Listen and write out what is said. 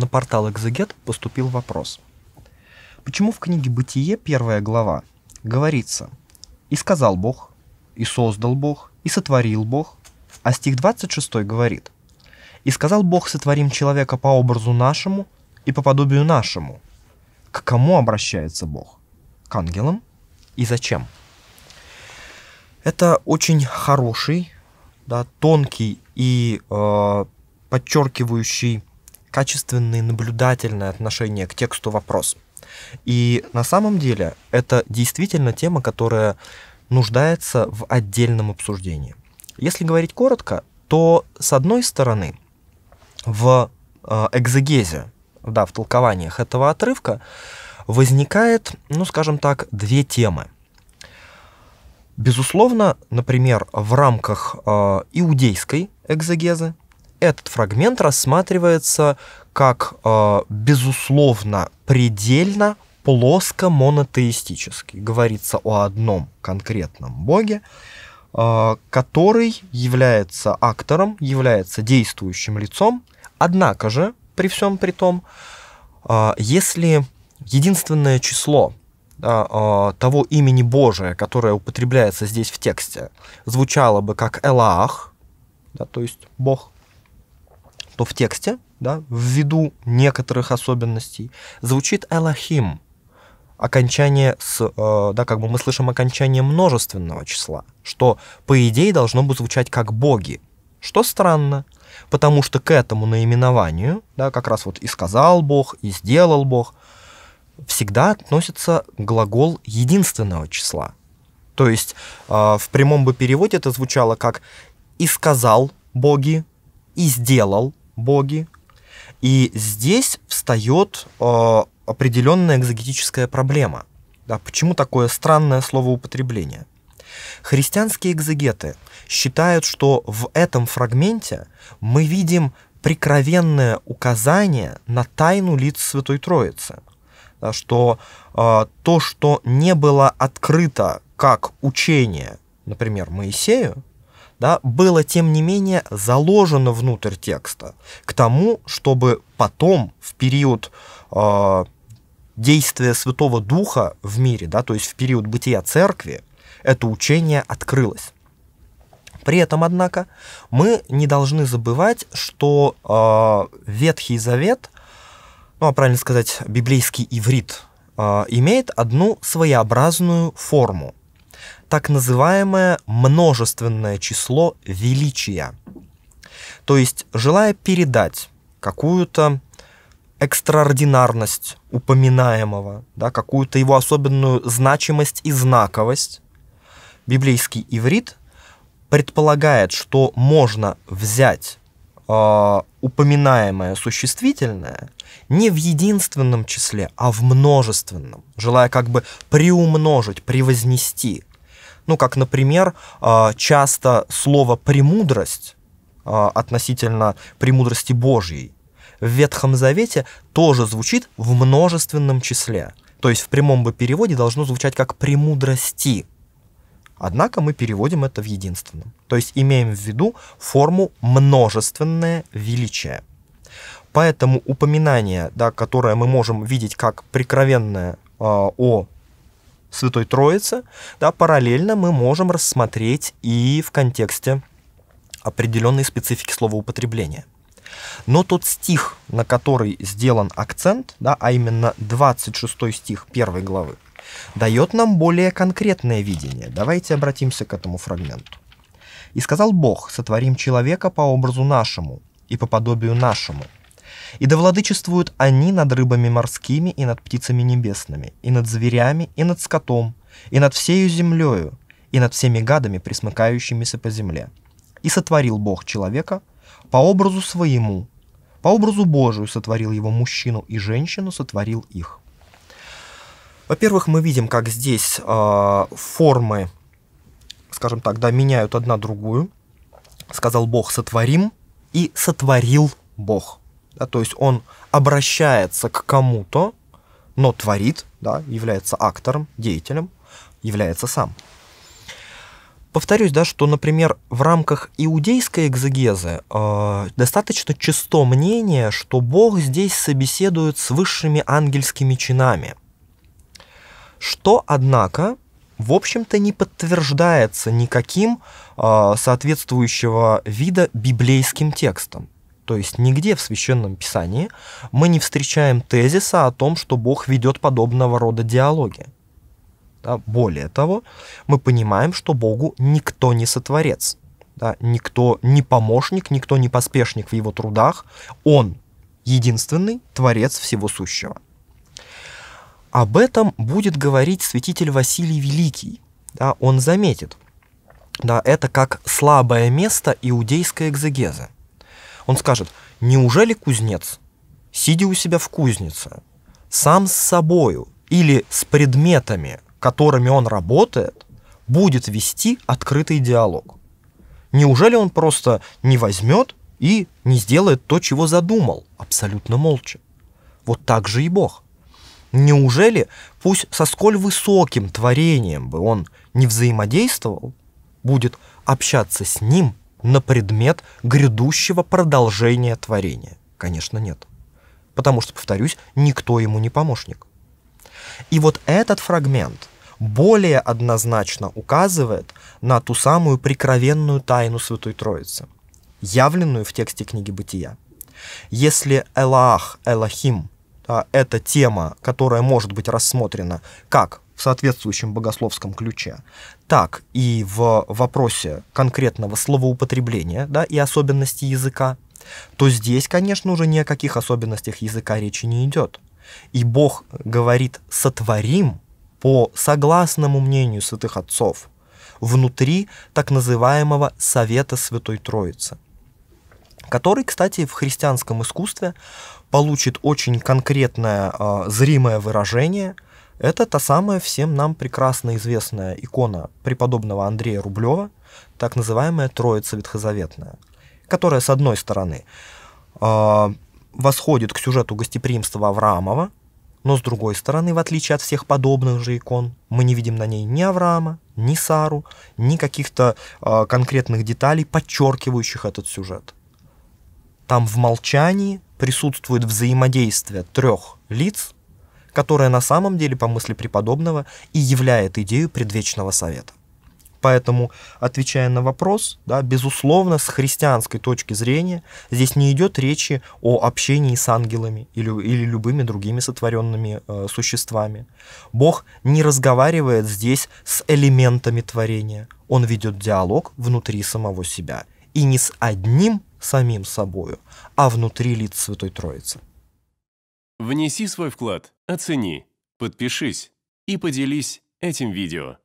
на портал Экзегет поступил вопрос. Почему в книге «Бытие» первая глава говорится «И сказал Бог, и создал Бог, и сотворил Бог», а стих 26 говорит «И сказал Бог, сотворим человека по образу нашему и по подобию нашему». К кому обращается Бог? К ангелам? И зачем? Это очень хороший, да, тонкий и э, подчеркивающий качественное наблюдательное отношение к тексту вопрос. И на самом деле это действительно тема, которая нуждается в отдельном обсуждении. Если говорить коротко, то с одной стороны в э, экзегезе, да, в толкованиях этого отрывка возникает, ну скажем так, две темы. Безусловно, например, в рамках э, иудейской экзегезы этот фрагмент рассматривается как э, безусловно предельно плоско монотеистический. Говорится о одном конкретном боге, э, который является актором, является действующим лицом. Однако же, при всем при том, э, если единственное число да, э, того имени Божия, которое употребляется здесь в тексте, звучало бы как Элах, да, то есть Бог, что в тексте, да, ввиду некоторых особенностей, звучит «элохим», окончание с, э, да, как бы мы слышим окончание множественного числа, что, по идее, должно бы звучать как боги, что странно, потому что к этому наименованию, да, как раз вот и сказал Бог, и сделал Бог, всегда относится глагол единственного числа. То есть э, в прямом бы переводе это звучало как «и сказал боги», «и сделал», боги. И здесь встает э, определенная экзогетическая проблема. Да, почему такое странное словоупотребление? Христианские экзегеты считают, что в этом фрагменте мы видим прикровенное указание на тайну лиц Святой Троицы, да, что э, то, что не было открыто как учение, например, Моисею, да, было, тем не менее, заложено внутрь текста к тому, чтобы потом, в период э, действия Святого Духа в мире, да, то есть в период бытия церкви, это учение открылось. При этом, однако, мы не должны забывать, что э, Ветхий Завет, ну, а правильно сказать, библейский иврит, э, имеет одну своеобразную форму – так называемое множественное число величия. То есть, желая передать какую-то экстраординарность упоминаемого, да, какую-то его особенную значимость и знаковость, библейский иврит предполагает, что можно взять э, упоминаемое существительное не в единственном числе, а в множественном, желая как бы приумножить, превознести – ну, как, например, а, часто слово «премудрость» а, относительно «премудрости Божьей» в Ветхом Завете тоже звучит в множественном числе. То есть в прямом бы переводе должно звучать как «премудрости». Однако мы переводим это в единственном. То есть имеем в виду форму множественное величие. Поэтому упоминание, да, которое мы можем видеть как прикровенное э, о Святой Троицы, да, параллельно мы можем рассмотреть и в контексте определенной специфики слова употребления. Но тот стих, на который сделан акцент, да, а именно 26 стих первой главы, дает нам более конкретное видение. Давайте обратимся к этому фрагменту. «И сказал Бог, сотворим человека по образу нашему и по подобию нашему, и да владычествуют они над рыбами морскими и над птицами небесными, и над зверями, и над скотом, и над всею землею, и над всеми гадами, присмыкающимися по земле. И сотворил Бог человека по образу своему, по образу Божию сотворил его мужчину и женщину, сотворил их. Во-первых, мы видим, как здесь э, формы, скажем так, да, меняют одна другую. Сказал Бог сотворим и сотворил Бог да, то есть он обращается к кому-то, но творит, да, является актором, деятелем, является сам. Повторюсь, да, что, например, в рамках иудейской экзегезы э, достаточно часто мнение, что Бог здесь собеседует с высшими ангельскими чинами, что, однако, в общем-то не подтверждается никаким э, соответствующего вида библейским текстом. То есть нигде в Священном Писании мы не встречаем тезиса о том, что Бог ведет подобного рода диалоги. Да, более того, мы понимаем, что Богу никто не сотворец. Да, никто не помощник, никто не поспешник в его трудах. Он единственный творец всего сущего. Об этом будет говорить святитель Василий Великий. Да, он заметит, да, это как слабое место иудейской экзегезы – он скажет, неужели кузнец, сидя у себя в кузнице, сам с собою или с предметами, которыми он работает, будет вести открытый диалог? Неужели он просто не возьмет и не сделает то, чего задумал, абсолютно молча? Вот так же и Бог. Неужели, пусть со сколь высоким творением бы он не взаимодействовал, будет общаться с ним на предмет грядущего продолжения творения? Конечно, нет. Потому что, повторюсь, никто ему не помощник. И вот этот фрагмент более однозначно указывает на ту самую прикровенную тайну Святой Троицы, явленную в тексте книги Бытия. Если Элаах, Элахим а, эта тема, которая может быть рассмотрена как в соответствующем богословском ключе, так и в вопросе конкретного словоупотребления да, и особенностей языка, то здесь, конечно, уже ни о каких особенностях языка речи не идет. И Бог говорит «сотворим» по согласному мнению святых отцов внутри так называемого Совета Святой Троицы – который, кстати, в христианском искусстве получит очень конкретное э, зримое выражение. Это та самая всем нам прекрасно известная икона преподобного Андрея Рублева, так называемая Троица Ветхозаветная, которая, с одной стороны, э, восходит к сюжету гостеприимства Авраамова, но с другой стороны, в отличие от всех подобных же икон, мы не видим на ней ни Авраама, ни Сару, ни каких-то э, конкретных деталей, подчеркивающих этот сюжет. Там в молчании присутствует взаимодействие трех лиц, которое на самом деле, по мысли преподобного, и являет идею предвечного совета. Поэтому, отвечая на вопрос, да, безусловно, с христианской точки зрения здесь не идет речи о общении с ангелами или, или любыми другими сотворенными э, существами. Бог не разговаривает здесь с элементами творения. Он ведет диалог внутри самого себя. И не с одним самим собою, а внутри лиц Святой Троицы. Внеси свой вклад, оцени, подпишись и поделись этим видео.